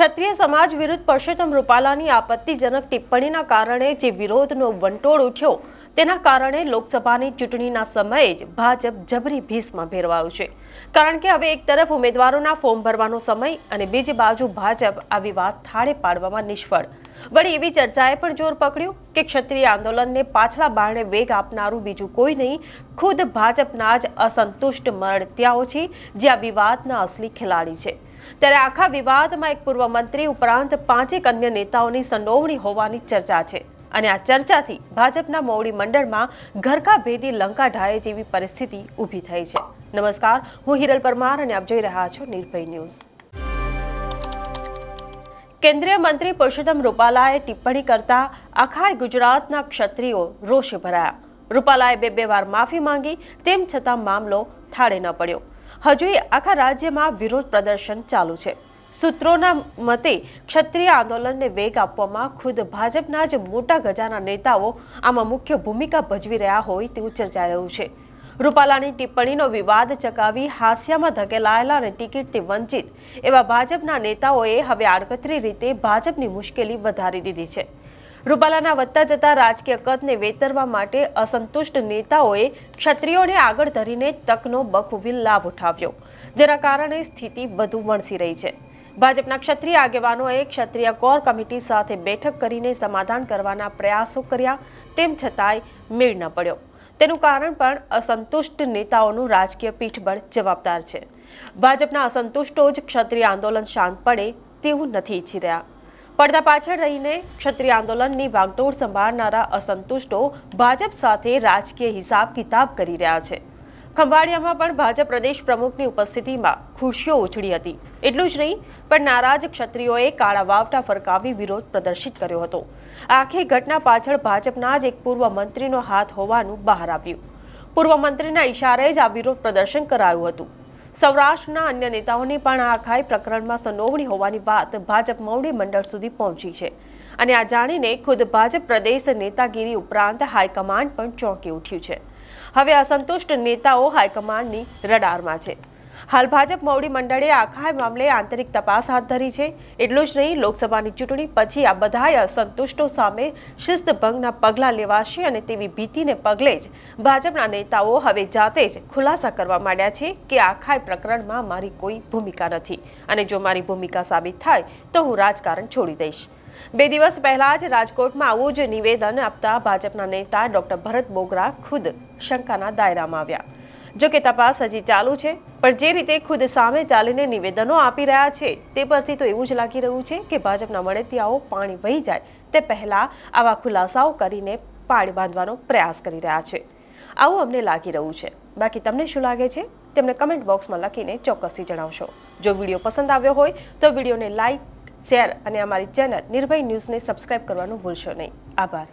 ક્ષત્રિય સમાજ વિરુદ્ધ પરસોત્તમ રૂપાલાની આપત્તિજનક ટિપ્પણીના કારણે જે વિરોધનો વંટોળ ઉઠ્યો તેના કારણે લોકસભાની ચૂંટણીના સમયે જ ભાજપ જબરી ભીસમાં ભેરવાયું છે કારણ કે હવે એક તરફ ઉમેદવારોના ફોર્મ ભરવાનો સમય અને બીજી બાજુ ભાજપ આવી વાત થાળે પાડવામાં નિષ્ફળ વળી એવી ચર્ચાએ પણ જોર પકડ્યું કે ક્ષત્રિય આંદોલનને પાછલા બારણે વેગ આપનારું બીજું કોઈ નહીં ખુદ ભાજપના જ અસંતુષ્ટ મળત્યાઓ છે જે આ વિવાદના અસલી ખેલાડી છે ત્યારે આખા વિવાદમાં એક પૂર્વ મંત્રી ઉપરાંત પાંચેક અન્ય નેતાઓની સંડોવણી હોવાની ચર્ચા છે અને આ ચર્ચાથી ભાજપના મોવડી મંડળમાં ઘરકા ભેદી લંકા ઢાય જેવી પરિસ્થિતિ ઊભી થઈ છે નમસ્કાર હું હિરલ પરમાર અને આપ જોઈ રહ્યા છો નિર્ભય ન્યૂઝ કેન્દ્રીય મંત્રી પુરુષોત્તમ રૂપાલાએ ટિપ્પણી કરતા આખા ગુજરાતના ક્ષત્રિયો રોષે ભરાયા રૂપાલાએ બે બે વાર માફી માંગી તેમ છતાં મામલો થાળે ન પડ્યો હજુય આખા રાજ્યમાં વિરોધ પ્રદર્શન ચાલુ છે સૂત્રોના મતે ક્ષત્રિય આંદોલનને વેગ આપવામાં ખુદ ભાજપના જ મોટા ગજાના નેતાઓ આમાં મુખ્ય ભૂમિકા ભજવી રહ્યા હોય તેવું ચર્ચાઈ રહ્યું છે રૂપાલાની ટિપ્પણીનો વિવાદ ચકાવી હાસ્યામાં ધકેલાયેલા અને ટિકિટથી વંચિત એવા ભાજપના નેતાઓએ હવે આડકતરી રીતે ભાજપની મુશ્કેલી વધારી દીધી છે રૂપાલાના વધતા જતા રાજકીય કદને વેતરવા માટે અસંતુષ્ટ નેતાઓએ ક્ષત્રિયોને આગળ ધરીને તકનો બખૂબી લાભ ઉઠાવ્યો જેના કારણે સ્થિતિ વધુ વણસી રહી છે ભાજપના ક્ષત્રિય આગેવાનોએ ક્ષત્રિય કોર કમિટી સાથે બેઠક કરીને સમાધાન કરવાના પ્રયાસો કર્યા તેમ છતાંય મેળ ન પડ્યો તેનું કારણ પણ અસંતુષ્ટ નેતાઓનું રાજકીય પીઠબળ જવાબદાર છે ભાજપના અસંતુષ્ટો જ ક્ષત્રિય આંદોલન શાંત પડે તેવું નથી ઈચ્છી રહ્યા પડદા પાછળ રહીને ક્ષત્રિય આંદોલનની ભાગદોડ સંભાળનારા અસંતુષ્ટો ભાજપ સાથે રાજકીય હિસાબ કિતાબ કરી રહ્યા છે ખંભાળિયામાં પણ ભાજપ પ્રદેશ પ્રમુખની ઉપસ્થિતિમાં ખુશીઓ ઉછળી હતી એટલું જ નહીં પણ નારાજ ક્ષત્રિયોએ કાળા વાવટા ફરકાવી વિરોધ પ્રદર્શિત કર્યો હતો આખી ઘટના પાછળ ભાજપના જ એક પૂર્વ મંત્રીનો હાથ હોવાનું બહાર આવ્યું પૂર્વ મંત્રીના ઇશારે જ આ વિરોધ પ્રદર્શન કરાયું હતું સૌરાષ્ટ્રના અન્ય નેતાઓની પણ આ ખાઈ પ્રકરણમાં સંડોવણી હોવાની વાત ભાજપ મોવડી મંડળ સુધી પહોંચી છે અને આ જાણીને ખુદ ભાજપ પ્રદેશ નેતાગીરી ઉપરાંત હાઈકમાન્ડ પણ ચોંકી ઉઠ્યું છે હવે અસંતુષ્ટ નેતાઓ હાઈકમાન્ડની રડારમાં છે હાલ ભાજપ મોવડી મંડળે આખા મામલે આંતરિક તપાસ હાથ ધરી છે એટલું જ નહીં લોકસભાની ચૂંટણી પછી આ બધાય અસંતુષ્ટો સામે શિસ્તભંગના પગલાં લેવાશે અને તેવી ભીતિને પગલે જ ભાજપના નેતાઓ હવે જાતે જ ખુલાસા કરવા માંડ્યા છે કે આખા પ્રકરણમાં મારી કોઈ ભૂમિકા નથી અને જો મારી ભૂમિકા સાબિત થાય તો હું રાજકારણ છોડી દઈશ બે દિવસ પહેલા જ રાજકોટમાં આવું જ નિવેદન આપતા ભાજપના નેતા ડોક્ટર ભરત બોગરા ખુદ શંકાના દાયરામાં આવ્યા જોકે તપાસ હજી ચાલુ છે પણ જે રીતે ખુદ સામે ચાલીને નિવેદનો આપી રહ્યા છે તે પરથી તો એવું જ લાગી રહ્યું છે કે ભાજપના મળેતિયાઓ પાણી વહી જાય તે પહેલાં આવા ખુલાસાઓ કરીને પાળ બાંધવાનો પ્રયાસ કરી રહ્યા છે આવું અમને લાગી રહ્યું છે બાકી તમને શું લાગે છે તેમને કમેન્ટ બોક્સમાં લખીને ચોક્કસથી જણાવશો જો વિડીયો પસંદ આવ્યો હોય તો વિડીયોને લાઇક શેર અને અમારી ચેનલ નિર્ભય ન્યૂઝને સબસ્ક્રાઇબ કરવાનું ભૂલશો નહીં આભાર